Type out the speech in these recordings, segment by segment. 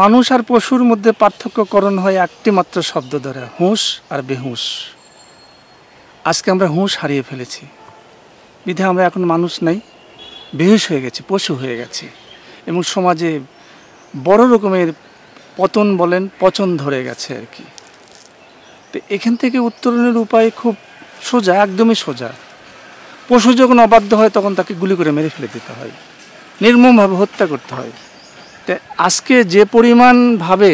মানুষ আর পশুর মধ্যে পার্থক্যকরণ হয় একটি মাত্র শব্দ দ্বারা হুঁশ আর বেহুঁশ আজকে আমরা হুঁশ হারিয়ে ফেলেছি বিধে আমরা এখন মানুষ নাই বেহুশ হয়ে গেছি পশু হয়ে গেছি এবং সমাজে বড় রকমের পতন বলেন পচন ধরে গেছে আর কি তো এখান থেকে উত্তরণের উপায় খুব সোজা একদমই সোজা পশু যখন অবাধ্য হয় তখন তাকে গুলি করে মেরে ফেলে দিতে হয় নির্মমভাবে হত্যা করতে হয় আজকে যে পরিমাণভাবে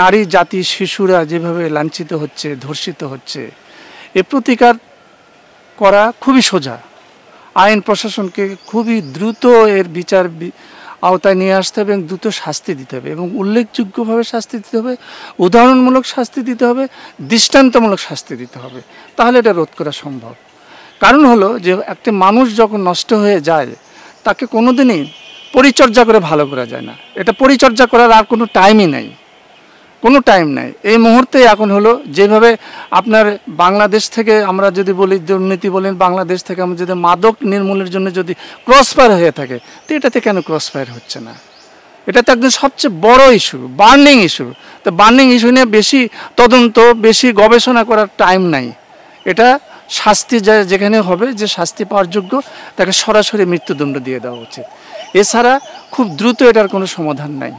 নারী জাতি শিশুরা যেভাবে লাঞ্ছিত হচ্ছে ধর্ষিত হচ্ছে এ প্রতিকার করা খুবই সোজা আইন প্রশাসনকে খুবই দ্রুত এর বিচার আওতায় নিয়ে আসতে হবে এবং দ্রুত শাস্তি দিতে হবে এবং উল্লেখযোগ্যভাবে শাস্তি দিতে হবে উদাহরণমূলক শাস্তি দিতে হবে দৃষ্টান্তমূলক শাস্তি দিতে হবে তাহলে এটা রোধ করা সম্ভব কারণ হলো যে একটি মানুষ যখন নষ্ট হয়ে যায় তাকে কোনোদিনই পরিচর্যা করে ভালো করা যায় না এটা পরিচর্যা করার আর কোনো টাইমই নাই কোনো টাইম নাই এই মুহূর্তে এখন হলো যেভাবে আপনার বাংলাদেশ থেকে আমরা যদি বলি দুর্নীতি বলেন বাংলাদেশ থেকে আমরা যদি মাদক নির্মূলের জন্য যদি ক্রসফায়ার হয়ে থাকে তো এটাতে কেন ক্রসফায়ার হচ্ছে না এটা তো একদম সবচেয়ে বড় ইস্যু বার্নিং ইস্যু তো বার্নিং ইস্যু নিয়ে বেশি তদন্ত বেশি গবেষণা করার টাইম নাই এটা শাস্তি যেখানে হবে যে শাস্তি পাওয়ার যোগ্য তাকে সরাসরি মৃত্যুদণ্ড দিয়ে দেওয়া উচিত এছাড়া খুব দ্রুত এটার কোনো সমাধান নাই